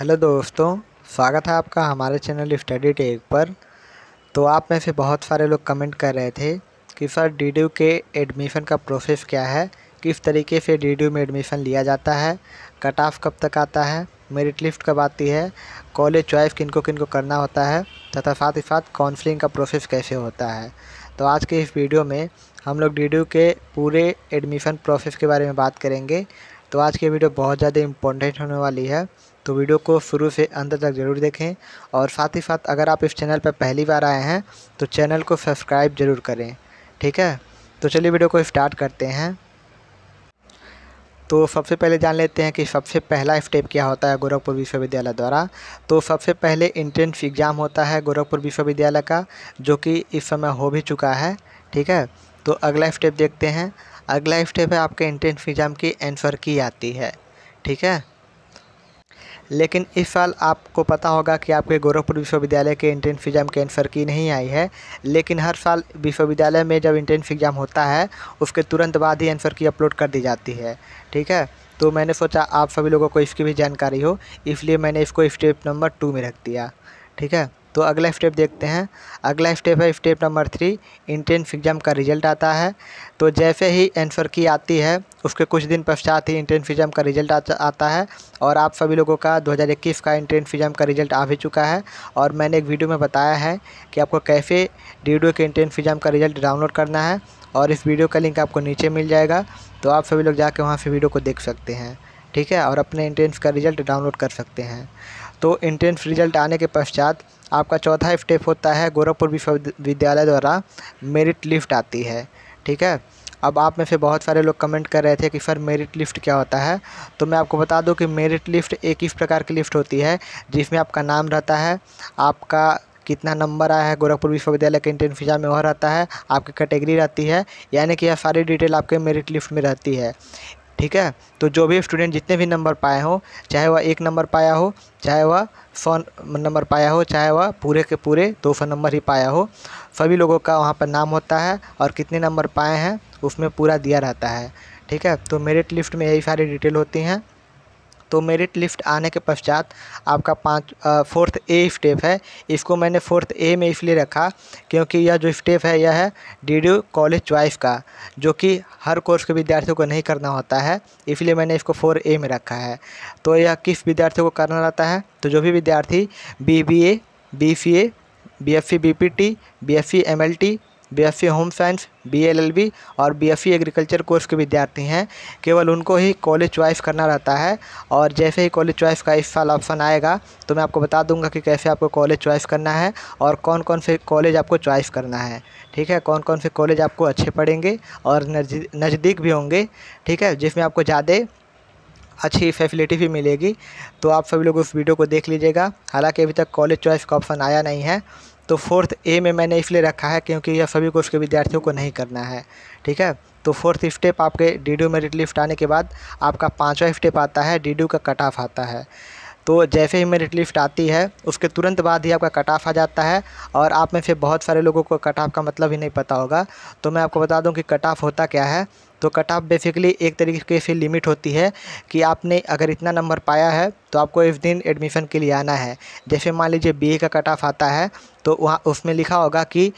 hello दोस्तों स्वागत है आपका हमारे चैनल स्टडी टेक पर तो आप में से बहुत सारे लोग कमेंट कर रहे थे कि सर डी के एडमिशन का प्रोसेस क्या है किस तरीके से डी में एडमिशन लिया जाता है कट ऑफ कब तक आता है मेरिट लिस्ट कब आती है कॉलेज चॉइस किनको किनको करना होता है तथा साथ ही साथ काउंसलिंग का प्रोसेस कैसे होता है तो आज के इस वीडियो में हम लोग डी के पूरे एडमिशन प्रोसेस के बारे में बात करेंगे तो आज की वीडियो बहुत ज़्यादा इम्पोर्टेंट होने वाली है तो वीडियो को शुरू से अंत तक ज़रूर देखें और साथ ही साथ अगर आप इस चैनल पर पहली बार आए हैं तो चैनल को सब्सक्राइब ज़रूर करें ठीक है तो चलिए वीडियो को स्टार्ट करते हैं तो सबसे पहले जान लेते हैं कि सबसे पहला स्टेप क्या होता है गोरखपुर विश्वविद्यालय द्वारा तो सबसे पहले इंट्रेंस एग्ज़ाम होता है गोरखपुर विश्वविद्यालय का जो कि इस समय हो भी चुका है ठीक है तो अगला स्टेप देखते हैं अगला स्टेप है आपके इंट्रेंस एग्ज़ाम की एंसर की आती है ठीक है लेकिन इस साल आपको पता होगा कि आपके गोरखपुर विश्वविद्यालय के एंट्रेंस एग्ज़ाम आंसर की नहीं आई है लेकिन हर साल विश्वविद्यालय में जब एंट्रेंस एग्ज़ाम होता है उसके तुरंत बाद ही आंसर की अपलोड कर दी जाती है ठीक है तो मैंने सोचा आप सभी लोगों को इसकी भी जानकारी हो इसलिए मैंने इसको स्टेप नंबर टू में रख दिया ठीक है तो अगला स्टेप देखते हैं अगला स्टेप है step number three entrance exam का रिजल्ट आता है तो जैसे ही आंसर की आती है उसके कुछ दिन पश्चात ही इंट्रेंस एग्जाम का रिजल्ट आता है और आप सभी लोगों का 2021 का इंट्रेंस एग्जाम का रिजल्ट आ भी चुका है और मैंने एक वीडियो में बताया है कि आपको कैसे डी के इंट्रेंस एग्जाम का रिजल्ट डाउनलोड करना है और इस वीडियो का लिंक आपको नीचे मिल जाएगा तो आप सभी लोग जाके वहाँ से वीडियो को देख सकते हैं ठीक है और अपने इंट्रेंस का रिज़ल्ट डाउनलोड कर सकते हैं तो इंट्रेंस रिज़ल्ट आने के पश्चात आपका चौथा स्टेप होता है गोरखपुर विश्वविद्यालय द्वारा मेरिट लिस्ट आती है ठीक है अब आप में से बहुत सारे लोग कमेंट कर रहे थे कि सर मेरिट लिफ्ट क्या होता है तो मैं आपको बता दूं कि मेरिट लिफ्ट एक इस प्रकार की लिफ्ट होती है जिसमें आपका नाम रहता है आपका कितना नंबर आया है गोरखपुर विश्वविद्यालय के इंटरन फिजा में वह रहता है आपकी कैटेगरी रहती है यानी कि यह सारी डिटेल आपके मेरिट लिफ्ट में रहती है ठीक है तो जो भी स्टूडेंट जितने भी नंबर पाए हों चाहे वह एक नंबर पाया हो चाहे वह सौ नंबर पाया हो चाहे वह पूरे के पूरे दो सौ नंबर ही पाया हो सभी लोगों का वहाँ पर नाम होता है और कितने नंबर पाए हैं उसमें पूरा दिया रहता है ठीक है तो मेरिट लिस्ट में यही सारी डिटेल होती हैं तो मेरिट लिस्ट आने के पश्चात आपका पाँच फोर्थ ए स्टेप है इसको मैंने फोर्थ ए में इसलिए रखा क्योंकि यह जो स्टेप है यह है डी कॉलेज च्वाइस का जो कि हर कोर्स के विद्यार्थियों को नहीं करना होता है इसलिए मैंने इसको फोर ए में रखा है तो यह किस विद्यार्थियों को करना रहता है तो जो भी विद्यार्थी B B A B C A B F C B P T B F C M L T BSc home science BLLB और बीएससी एग्रीकल्चर कोर्स के विद्यार्थी हैं केवल उनको ही कॉलेज चॉइस करना रहता है और जैसे ही कॉलेज चॉइस का इस साल ऑप्शन आएगा तो मैं आपको बता दूंगा कि कैसे आपको कॉलेज चॉइस करना है और कौन कौन से कॉलेज आपको चॉइस करना है ठीक है कौन कौन से कॉलेज आपको अच्छे पड़ेंगे और नज़दीक भी होंगे ठीक है जिसमें आपको ज़्यादा अच्छी फैसिलिटी भी मिलेगी तो आप सभी लोग उस वीडियो को देख लीजिएगा हालांकि अभी तक कॉलेज चॉइस का ऑप्शन आया नहीं है तो फोर्थ ए में मैंने इसलिए रखा है क्योंकि यह सभी कोर्स के विद्यार्थियों को नहीं करना है ठीक है तो फोर्थ स्टेप आपके डी डी मेरिट लिस्ट आने के बाद आपका पाँचवा स्टेप आता है डी डी का कट ऑफ आता है तो जैसे ही मेरिट लिस्ट आती है उसके तुरंत बाद ही आपका कट ऑफ आ जाता है और आप में से बहुत सारे लोगों को कट ऑफ का मतलब ही नहीं पता होगा तो मैं आपको बता दूं कि कट ऑफ होता क्या है तो कट ऑफ बेसिकली एक तरीके से लिमिट होती है कि आपने अगर इतना नंबर पाया है तो आपको इस दिन एडमिशन के लिए आना है जैसे मान लीजिए बी का कट ऑफ आता है तो वहाँ उसमें लिखा होगा कि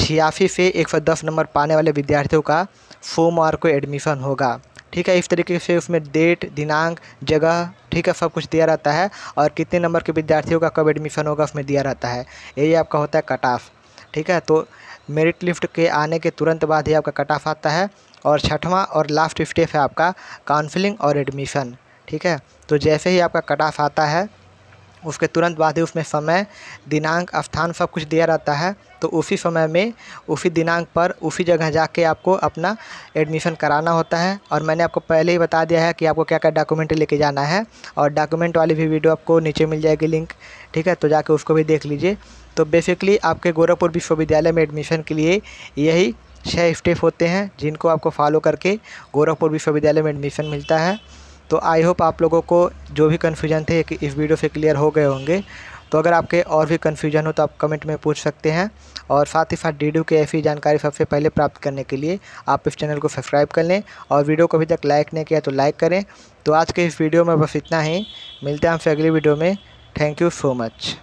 छियासी से एक सौ दस नंबर पाने वाले विद्यार्थियों का सोमवार को एडमिशन होगा ठीक है इस तरीके से उसमें डेट दिनांक जगह ठीक है सब कुछ दिया रहता है और कितने नंबर के विद्यार्थियों का कब एडमिशन होगा उसमें दिया रहता है यही आपका होता है कट ऑफ ठीक है तो मेरिट लिफ्ट के आने के तुरंत बाद ही आपका कट ऑफ आता है और छठवां और लास्ट स्टेप है आपका काउंसलिंग और एडमिशन ठीक है तो जैसे ही आपका कट ऑफ आता है उसके तुरंत बाद ही उसमें समय दिनांक स्थान सब कुछ दिया रहता है तो उसी समय में उसी दिनांक पर उसी जगह जाके आपको अपना एडमिशन कराना होता है और मैंने आपको पहले ही बता दिया है कि आपको क्या क्या डॉक्यूमेंट लेके जाना है और डॉक्यूमेंट वाली भी वीडियो आपको नीचे मिल जाएगी लिंक ठीक है तो जाके उसको भी देख लीजिए तो बेसिकली आपके गोरखपुर विश्वविद्यालय में एडमिशन के लिए यही छः स्टेप होते हैं जिनको आपको फॉलो करके गोरखपुर विश्वविद्यालय में एडमिशन मिलता है तो आई होप आप लोगों को जो भी कन्फ्यूजन थे कि इस वीडियो से क्लियर हो गए होंगे तो अगर आपके और भी कन्फ्यूजन हो तो आप कमेंट में पूछ सकते हैं और साथ ही साथ डी डीडू की ऐसी जानकारी सबसे पहले प्राप्त करने के लिए आप इस चैनल को सब्सक्राइब कर लें और वीडियो को अभी तक लाइक नहीं किया तो लाइक करें तो आज के इस वीडियो में बस इतना ही मिलते हैं हमसे अगली वीडियो में थैंक यू सो मच